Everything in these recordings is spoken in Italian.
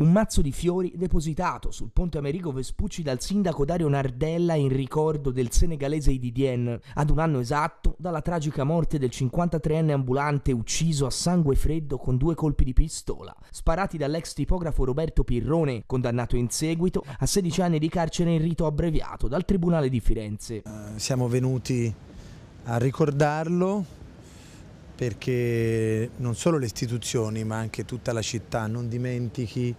Un mazzo di fiori depositato sul ponte Amerigo Vespucci dal sindaco Dario Nardella in ricordo del senegalese Ididien, ad un anno esatto dalla tragica morte del 53enne ambulante ucciso a sangue freddo con due colpi di pistola, sparati dall'ex tipografo Roberto Pirrone, condannato in seguito a 16 anni di carcere in rito abbreviato dal Tribunale di Firenze. Uh, siamo venuti a ricordarlo perché non solo le istituzioni ma anche tutta la città non dimentichi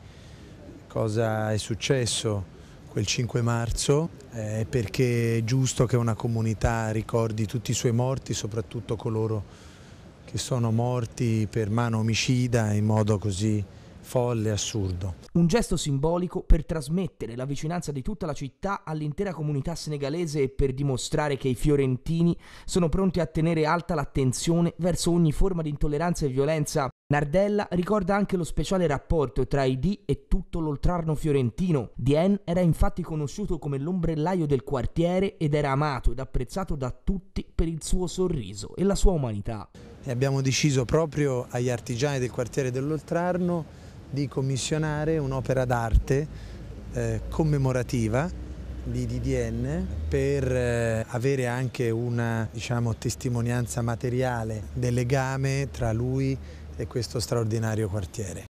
cosa è successo quel 5 marzo eh, perché è giusto che una comunità ricordi tutti i suoi morti, soprattutto coloro che sono morti per mano omicida in modo così folle, assurdo. Un gesto simbolico per trasmettere la vicinanza di tutta la città all'intera comunità senegalese e per dimostrare che i fiorentini sono pronti a tenere alta l'attenzione verso ogni forma di intolleranza e violenza. Nardella ricorda anche lo speciale rapporto tra i D e tutto l'oltrarno fiorentino. Dien era infatti conosciuto come l'ombrellaio del quartiere ed era amato ed apprezzato da tutti per il suo sorriso e la sua umanità. E abbiamo deciso proprio agli artigiani del quartiere dell'Oltrarno di commissionare un'opera d'arte eh, commemorativa di DDN per eh, avere anche una diciamo, testimonianza materiale del legame tra lui e questo straordinario quartiere.